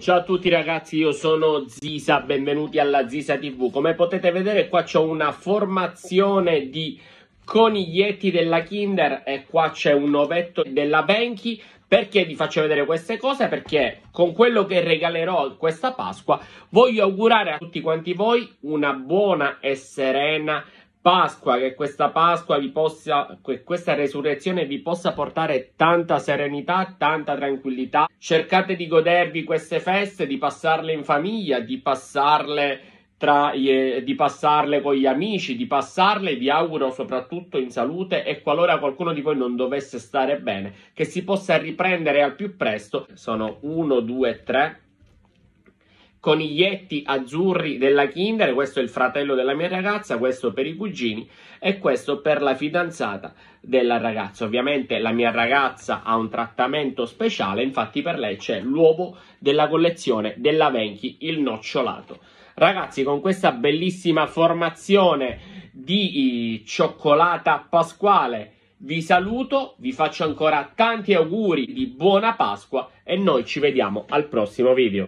Ciao a tutti ragazzi, io sono Zisa, benvenuti alla Zisa TV. Come potete vedere qua c'è una formazione di coniglietti della Kinder e qua c'è un ovetto della Benchi. Perché vi faccio vedere queste cose? Perché con quello che regalerò questa Pasqua voglio augurare a tutti quanti voi una buona e serena Pasqua. Pasqua, che questa Pasqua vi possa, che questa resurrezione vi possa portare tanta serenità, tanta tranquillità. Cercate di godervi queste feste, di passarle in famiglia, di passarle, tra, di passarle con gli amici, di passarle, vi auguro soprattutto in salute e qualora qualcuno di voi non dovesse stare bene, che si possa riprendere al più presto. Sono 1, 2, 3 coniglietti azzurri della Kinder, questo è il fratello della mia ragazza, questo per i cugini e questo per la fidanzata della ragazza. Ovviamente la mia ragazza ha un trattamento speciale, infatti per lei c'è l'uovo della collezione della Venchi, il nocciolato. Ragazzi, con questa bellissima formazione di eh, cioccolata pasquale vi saluto, vi faccio ancora tanti auguri di buona Pasqua e noi ci vediamo al prossimo video.